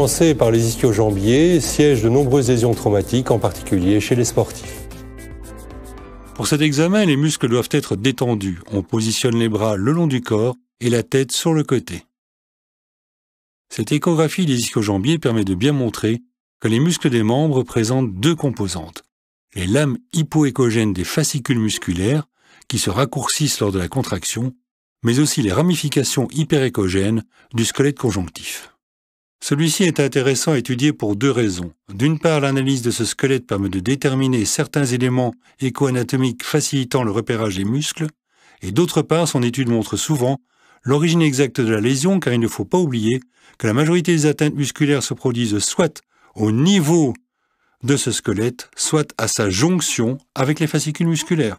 Commencé par les ischio-jambiers, siège de nombreuses lésions traumatiques, en particulier chez les sportifs. Pour cet examen, les muscles doivent être détendus. On positionne les bras le long du corps et la tête sur le côté. Cette échographie des ischio-jambiers permet de bien montrer que les muscles des membres présentent deux composantes. Les lames hypoécogènes des fascicules musculaires, qui se raccourcissent lors de la contraction, mais aussi les ramifications hyperécogènes du squelette conjonctif. Celui-ci est intéressant à étudier pour deux raisons. D'une part, l'analyse de ce squelette permet de déterminer certains éléments éco-anatomiques facilitant le repérage des muscles, et d'autre part, son étude montre souvent l'origine exacte de la lésion car il ne faut pas oublier que la majorité des atteintes musculaires se produisent soit au niveau de ce squelette, soit à sa jonction avec les fascicules musculaires.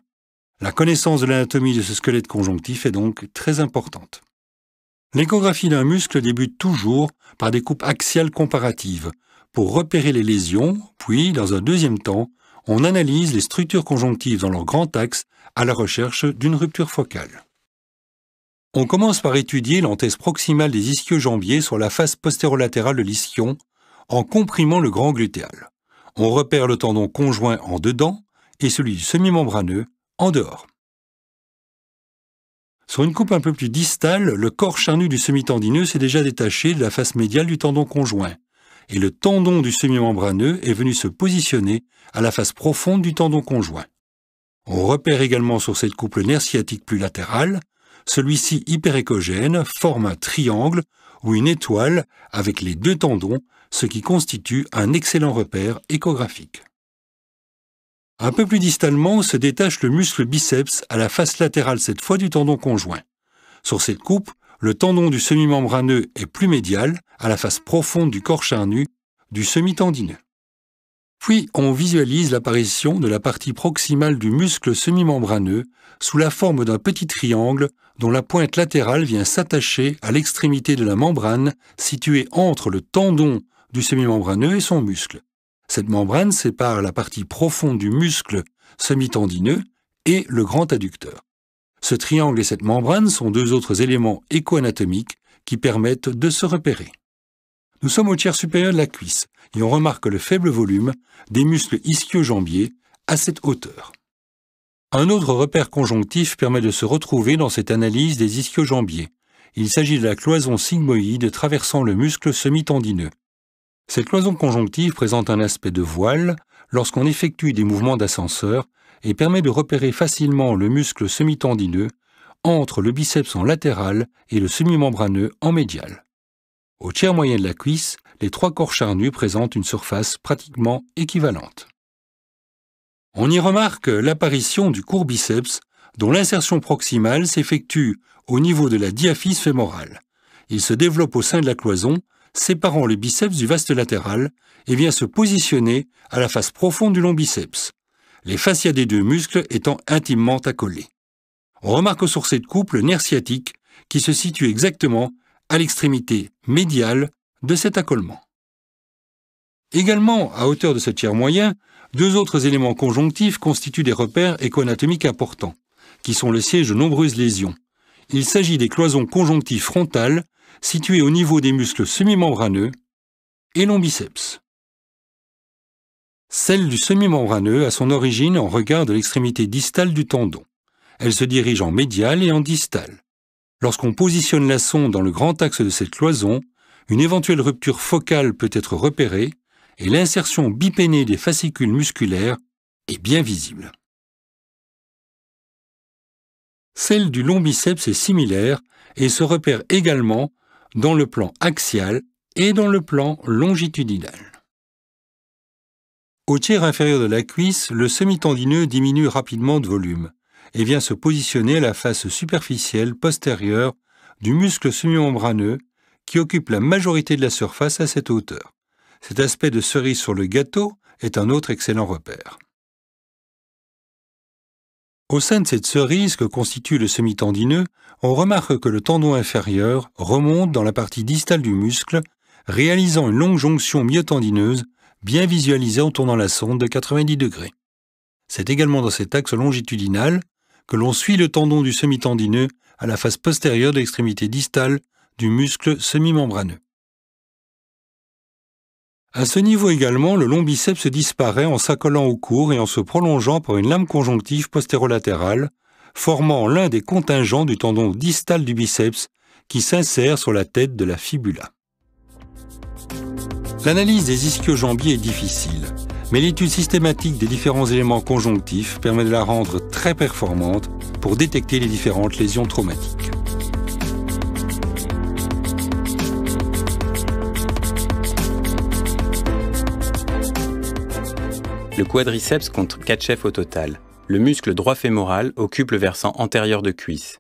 La connaissance de l'anatomie de ce squelette conjonctif est donc très importante. L'échographie d'un muscle débute toujours par des coupes axiales comparatives pour repérer les lésions, puis, dans un deuxième temps, on analyse les structures conjonctives dans leur grand axe à la recherche d'une rupture focale. On commence par étudier l'anthèse proximale des ischio-jambiers sur la face postérolatérale de l'ischion en comprimant le grand glutéal. On repère le tendon conjoint en dedans et celui du semi-membraneux en dehors. Sur une coupe un peu plus distale, le corps charnu du semi-tendineux s'est déjà détaché de la face médiale du tendon conjoint, et le tendon du semi-membraneux est venu se positionner à la face profonde du tendon conjoint. On repère également sur cette coupe le nerf sciatique plus latéral, celui-ci hyperécogène forme un triangle ou une étoile avec les deux tendons, ce qui constitue un excellent repère échographique. Un peu plus distalement se détache le muscle biceps à la face latérale cette fois du tendon conjoint. Sur cette coupe, le tendon du semi-membraneux est plus médial, à la face profonde du corps charnu, du semi-tendineux. Puis on visualise l'apparition de la partie proximale du muscle semi-membraneux sous la forme d'un petit triangle dont la pointe latérale vient s'attacher à l'extrémité de la membrane située entre le tendon du semi-membraneux et son muscle. Cette membrane sépare la partie profonde du muscle semi-tendineux et le grand adducteur. Ce triangle et cette membrane sont deux autres éléments éco-anatomiques qui permettent de se repérer. Nous sommes au tiers supérieur de la cuisse et on remarque le faible volume des muscles ischio-jambiers à cette hauteur. Un autre repère conjonctif permet de se retrouver dans cette analyse des ischio-jambiers. Il s'agit de la cloison sigmoïde traversant le muscle semi-tendineux. Cette cloison conjonctive présente un aspect de voile lorsqu'on effectue des mouvements d'ascenseur et permet de repérer facilement le muscle semi-tendineux entre le biceps en latéral et le semi-membraneux en médial. Au tiers moyen de la cuisse, les trois corps charnus présentent une surface pratiquement équivalente. On y remarque l'apparition du court biceps dont l'insertion proximale s'effectue au niveau de la diaphyse fémorale. Il se développe au sein de la cloison séparant le biceps du vaste latéral et vient se positionner à la face profonde du long biceps, les fascias des deux muscles étant intimement accolés. On remarque au sourcil de couple le nerf sciatique qui se situe exactement à l'extrémité médiale de cet accollement. Également, à hauteur de ce tiers moyen, deux autres éléments conjonctifs constituent des repères éco importants, qui sont le siège de nombreuses lésions. Il s'agit des cloisons conjonctives frontales située au niveau des muscles semi-membraneux et long biceps. Celle du semi-membraneux a son origine en regard de l'extrémité distale du tendon. Elle se dirige en médiale et en distale. Lorsqu'on positionne la sonde dans le grand axe de cette cloison, une éventuelle rupture focale peut être repérée et l'insertion bipénée des fascicules musculaires est bien visible. Celle du long biceps est similaire et se repère également dans le plan axial et dans le plan longitudinal. Au tiers inférieur de la cuisse, le semi-tendineux diminue rapidement de volume et vient se positionner à la face superficielle postérieure du muscle semi-membraneux qui occupe la majorité de la surface à cette hauteur. Cet aspect de cerise sur le gâteau est un autre excellent repère. Au sein de cette cerise que constitue le semi-tendineux, on remarque que le tendon inférieur remonte dans la partie distale du muscle, réalisant une longue jonction myotendineuse bien visualisée en tournant la sonde de 90 degrés. C'est également dans cet axe longitudinal que l'on suit le tendon du semi-tendineux à la face postérieure de l'extrémité distale du muscle semi-membraneux. À ce niveau également, le long biceps disparaît en s'accolant au cours et en se prolongeant par une lame conjonctive postérolatérale, formant l'un des contingents du tendon distal du biceps qui s'insère sur la tête de la fibula. L'analyse des ischio-jambiers est difficile, mais l'étude systématique des différents éléments conjonctifs permet de la rendre très performante pour détecter les différentes lésions traumatiques. Le quadriceps compte 4 chefs au total. Le muscle droit fémoral occupe le versant antérieur de cuisse.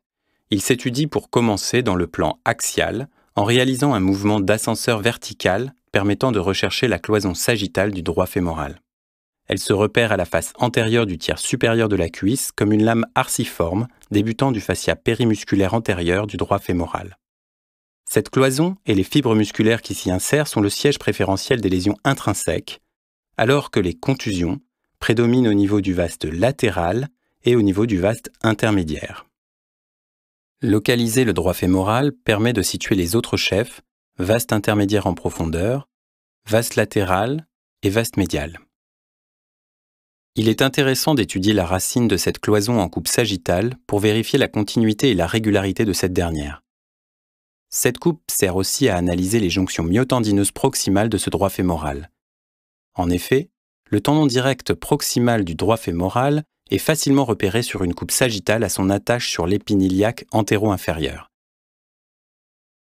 Il s'étudie pour commencer dans le plan axial en réalisant un mouvement d'ascenseur vertical permettant de rechercher la cloison sagittale du droit fémoral. Elle se repère à la face antérieure du tiers supérieur de la cuisse comme une lame arciforme débutant du fascia périmusculaire antérieur du droit fémoral. Cette cloison et les fibres musculaires qui s'y insèrent sont le siège préférentiel des lésions intrinsèques, alors que les contusions prédominent au niveau du vaste latéral et au niveau du vaste intermédiaire. Localiser le droit fémoral permet de situer les autres chefs, vaste intermédiaire en profondeur, vaste latéral et vaste médial. Il est intéressant d'étudier la racine de cette cloison en coupe sagittale pour vérifier la continuité et la régularité de cette dernière. Cette coupe sert aussi à analyser les jonctions myotendineuses proximales de ce droit fémoral, en effet, le tendon direct proximal du droit fémoral est facilement repéré sur une coupe sagittale à son attache sur l'épine iliaque antéro-inférieure.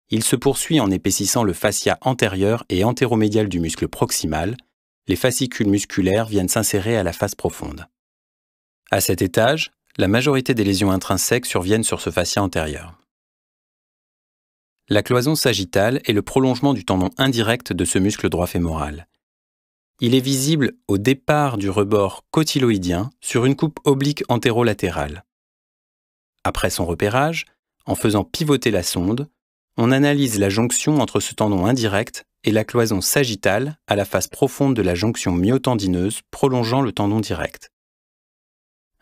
Il se poursuit en épaississant le fascia antérieur et antéromédial du muscle proximal. Les fascicules musculaires viennent s'insérer à la face profonde. À cet étage, la majorité des lésions intrinsèques surviennent sur ce fascia antérieur. La cloison sagittale est le prolongement du tendon indirect de ce muscle droit fémoral. Il est visible au départ du rebord cotyloïdien sur une coupe oblique antéro-latérale. Après son repérage, en faisant pivoter la sonde, on analyse la jonction entre ce tendon indirect et la cloison sagittale à la face profonde de la jonction myotendineuse prolongeant le tendon direct.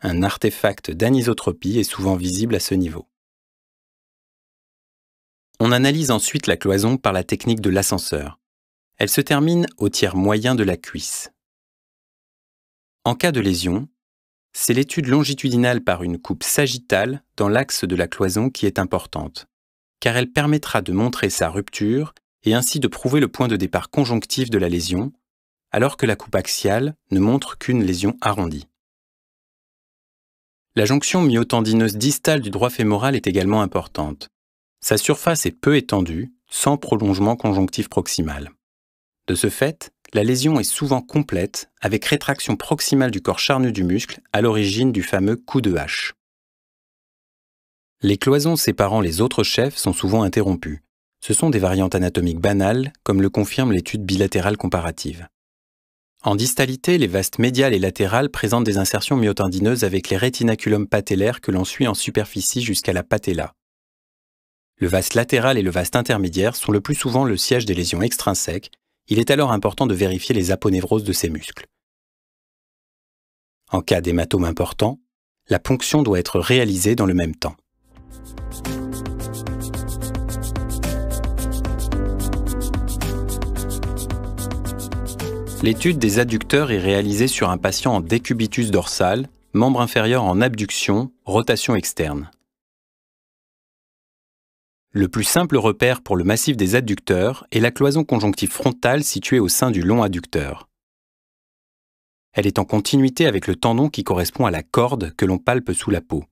Un artefact d'anisotropie est souvent visible à ce niveau. On analyse ensuite la cloison par la technique de l'ascenseur. Elle se termine au tiers moyen de la cuisse. En cas de lésion, c'est l'étude longitudinale par une coupe sagittale dans l'axe de la cloison qui est importante, car elle permettra de montrer sa rupture et ainsi de prouver le point de départ conjonctif de la lésion, alors que la coupe axiale ne montre qu'une lésion arrondie. La jonction myotendineuse distale du droit fémoral est également importante. Sa surface est peu étendue, sans prolongement conjonctif proximal. De ce fait, la lésion est souvent complète, avec rétraction proximale du corps charnu du muscle à l'origine du fameux coup de hache. Les cloisons séparant les autres chefs sont souvent interrompues. Ce sont des variantes anatomiques banales, comme le confirme l'étude bilatérale comparative. En distalité, les vastes médiales et latérales présentent des insertions myotendineuses avec les rétinaculums patellaires que l'on suit en superficie jusqu'à la patella. Le vaste latéral et le vaste intermédiaire sont le plus souvent le siège des lésions extrinsèques, il est alors important de vérifier les aponevroses de ces muscles. En cas d'hématome important, la ponction doit être réalisée dans le même temps. L'étude des adducteurs est réalisée sur un patient en décubitus dorsal, membre inférieur en abduction, rotation externe. Le plus simple repère pour le massif des adducteurs est la cloison conjonctive frontale située au sein du long adducteur. Elle est en continuité avec le tendon qui correspond à la corde que l'on palpe sous la peau.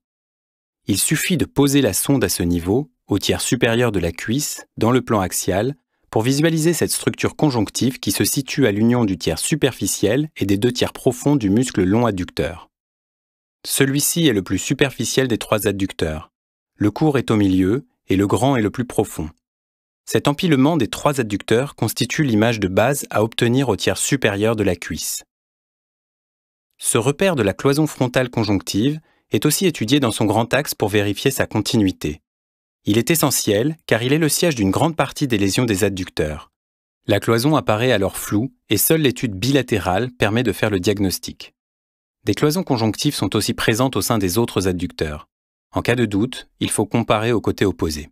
Il suffit de poser la sonde à ce niveau, au tiers supérieur de la cuisse, dans le plan axial, pour visualiser cette structure conjonctive qui se situe à l'union du tiers superficiel et des deux tiers profonds du muscle long adducteur. Celui-ci est le plus superficiel des trois adducteurs. Le cours est au milieu et le grand est le plus profond. Cet empilement des trois adducteurs constitue l'image de base à obtenir au tiers supérieur de la cuisse. Ce repère de la cloison frontale conjonctive est aussi étudié dans son grand axe pour vérifier sa continuité. Il est essentiel car il est le siège d'une grande partie des lésions des adducteurs. La cloison apparaît alors floue et seule l'étude bilatérale permet de faire le diagnostic. Des cloisons conjonctives sont aussi présentes au sein des autres adducteurs. En cas de doute, il faut comparer au côté opposé.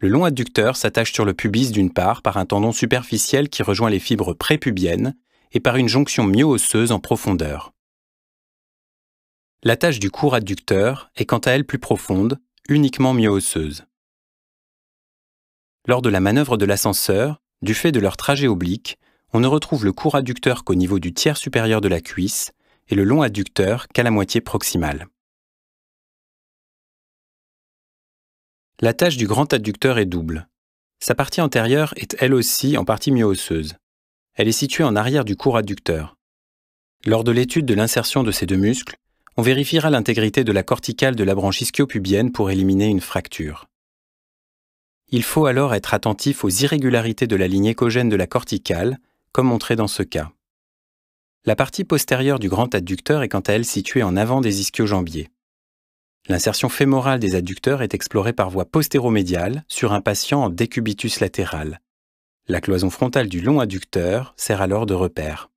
Le long adducteur s'attache sur le pubis d'une part par un tendon superficiel qui rejoint les fibres prépubiennes et par une jonction myo-osseuse en profondeur. L'attache du court adducteur est quant à elle plus profonde, uniquement myo-osseuse. Lors de la manœuvre de l'ascenseur, du fait de leur trajet oblique, on ne retrouve le court adducteur qu'au niveau du tiers supérieur de la cuisse et le long adducteur qu'à la moitié proximale. La tâche du grand adducteur est double. Sa partie antérieure est elle aussi en partie mieux osseuse Elle est située en arrière du court adducteur. Lors de l'étude de l'insertion de ces deux muscles, on vérifiera l'intégrité de la corticale de la branche ischiopubienne pour éliminer une fracture. Il faut alors être attentif aux irrégularités de la ligne écogène de la corticale, comme montré dans ce cas. La partie postérieure du grand adducteur est quant à elle située en avant des ischio-jambiers. L'insertion fémorale des adducteurs est explorée par voie postéromédiale sur un patient en décubitus latéral. La cloison frontale du long adducteur sert alors de repère.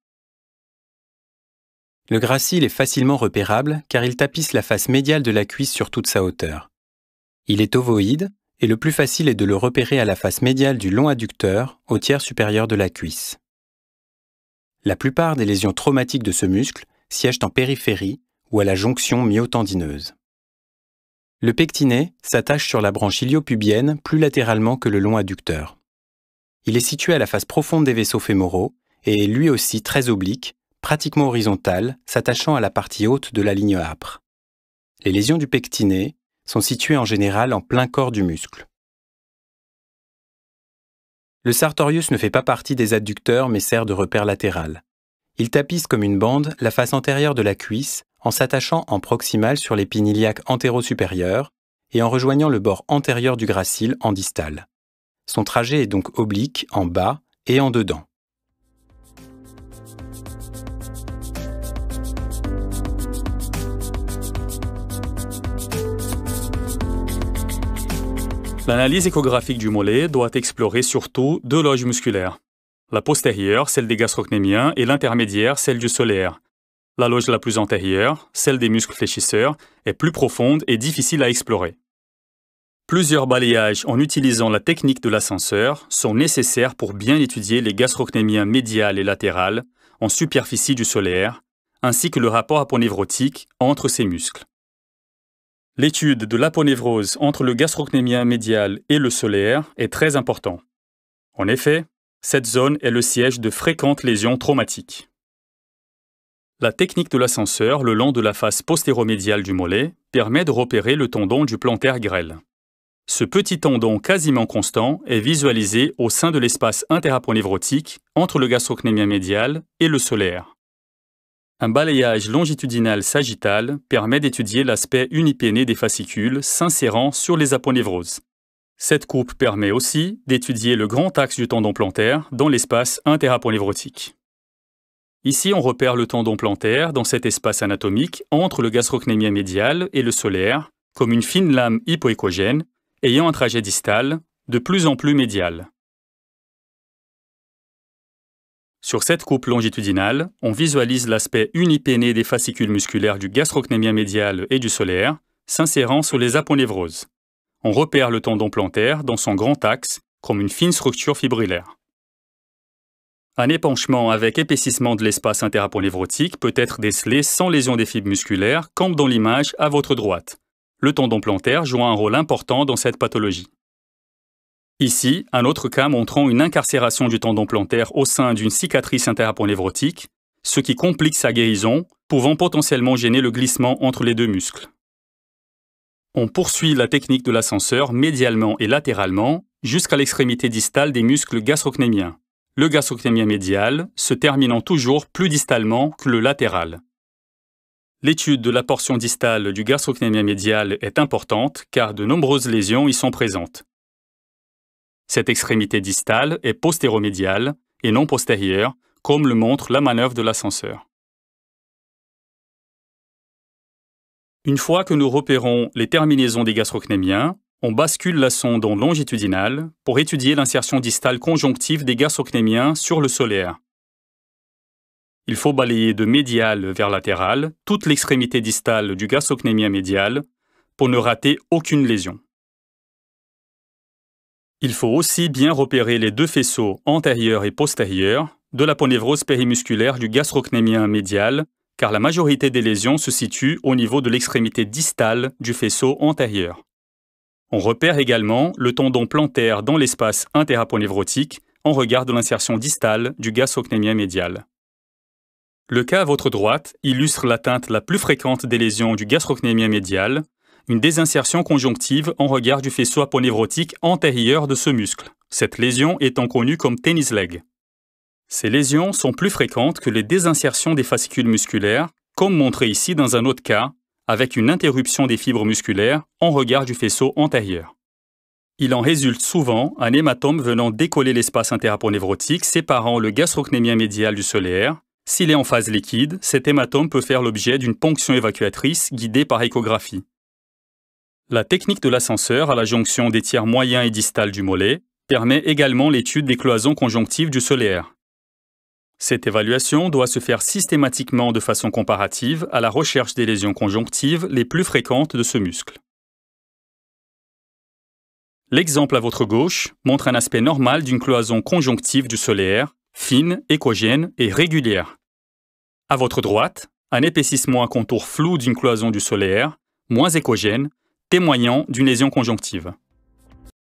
Le gracile est facilement repérable car il tapisse la face médiale de la cuisse sur toute sa hauteur. Il est ovoïde et le plus facile est de le repérer à la face médiale du long adducteur au tiers supérieur de la cuisse. La plupart des lésions traumatiques de ce muscle siègent en périphérie ou à la jonction myotendineuse. Le pectiné s'attache sur la branche iliopubienne plus latéralement que le long adducteur. Il est situé à la face profonde des vaisseaux fémoraux et est lui aussi très oblique, pratiquement horizontal, s'attachant à la partie haute de la ligne âpre. Les lésions du pectiné sont situées en général en plein corps du muscle. Le sartorius ne fait pas partie des adducteurs mais sert de repère latéral. Il tapisse comme une bande la face antérieure de la cuisse en s'attachant en proximal sur l'épine iliaque antéro-supérieure et en rejoignant le bord antérieur du gracile en distal. Son trajet est donc oblique en bas et en dedans. L'analyse échographique du mollet doit explorer surtout deux loges musculaires. La postérieure, celle des gastrocnémiens, et l'intermédiaire, celle du solaire. La loge la plus antérieure, celle des muscles fléchisseurs, est plus profonde et difficile à explorer. Plusieurs balayages en utilisant la technique de l'ascenseur sont nécessaires pour bien étudier les gastrocnémiens médiales et latérales en superficie du solaire, ainsi que le rapport aponevrotique entre ces muscles. L'étude de l'aponévrose entre le gastrocnémien médial et le solaire est très importante. En effet, cette zone est le siège de fréquentes lésions traumatiques. La technique de l'ascenseur le long de la face postéromédiale du mollet permet de repérer le tendon du plantaire grêle. Ce petit tendon quasiment constant est visualisé au sein de l'espace interaponévrotique entre le gastrocnémien médial et le solaire. Un balayage longitudinal sagittal permet d'étudier l'aspect unipéné des fascicules s'insérant sur les aponevroses. Cette coupe permet aussi d'étudier le grand axe du tendon plantaire dans l'espace interaponévrotique. Ici, on repère le tendon plantaire dans cet espace anatomique entre le gastrocnémien médial et le solaire, comme une fine lame hypoécogène ayant un trajet distal de plus en plus médial. Sur cette coupe longitudinale, on visualise l'aspect unipéné des fascicules musculaires du gastrocnémien médial et du solaire s'insérant sous les aponévroses. On repère le tendon plantaire dans son grand axe comme une fine structure fibrillaire. Un épanchement avec épaississement de l'espace interaponevrotique peut être décelé sans lésion des fibres musculaires, comme dans l'image à votre droite. Le tendon plantaire joue un rôle important dans cette pathologie. Ici, un autre cas montrant une incarcération du tendon plantaire au sein d'une cicatrice interaponevrotique, ce qui complique sa guérison, pouvant potentiellement gêner le glissement entre les deux muscles. On poursuit la technique de l'ascenseur médialement et latéralement jusqu'à l'extrémité distale des muscles gastrocnémiens le gastrocnémien médial se terminant toujours plus distalement que le latéral. L'étude de la portion distale du gastrocnémien médial est importante car de nombreuses lésions y sont présentes. Cette extrémité distale est postéromédiale et non postérieure, comme le montre la manœuvre de l'ascenseur. Une fois que nous repérons les terminaisons des gastrocnémiens, on bascule la sonde en longitudinale pour étudier l'insertion distale conjonctive des gastrocnémiens sur le solaire. Il faut balayer de médial vers latéral toute l'extrémité distale du gastrocnémien médial pour ne rater aucune lésion. Il faut aussi bien repérer les deux faisceaux antérieurs et postérieurs de la ponévrose périmusculaire du gastrocnémien médial, car la majorité des lésions se situent au niveau de l'extrémité distale du faisceau antérieur. On repère également le tendon plantaire dans l'espace interaponévrotique en regard de l'insertion distale du gastrocnémien médial. Le cas à votre droite illustre l'atteinte la plus fréquente des lésions du gastrocnémien médial, une désinsertion conjonctive en regard du faisceau aponevrotique antérieur de ce muscle, cette lésion étant connue comme tennis leg. Ces lésions sont plus fréquentes que les désinsertions des fascicules musculaires, comme montré ici dans un autre cas, avec une interruption des fibres musculaires en regard du faisceau antérieur. Il en résulte souvent un hématome venant décoller l'espace interaponevrotique séparant le gastrocnémien médial du solaire. S'il est en phase liquide, cet hématome peut faire l'objet d'une ponction évacuatrice guidée par échographie. La technique de l'ascenseur à la jonction des tiers moyens et distal du mollet permet également l'étude des cloisons conjonctives du solaire, cette évaluation doit se faire systématiquement de façon comparative à la recherche des lésions conjonctives les plus fréquentes de ce muscle. L'exemple à votre gauche montre un aspect normal d'une cloison conjonctive du solaire, fine, écogène et régulière. À votre droite, un épaississement à contour flou d'une cloison du solaire, moins écogène, témoignant d'une lésion conjonctive.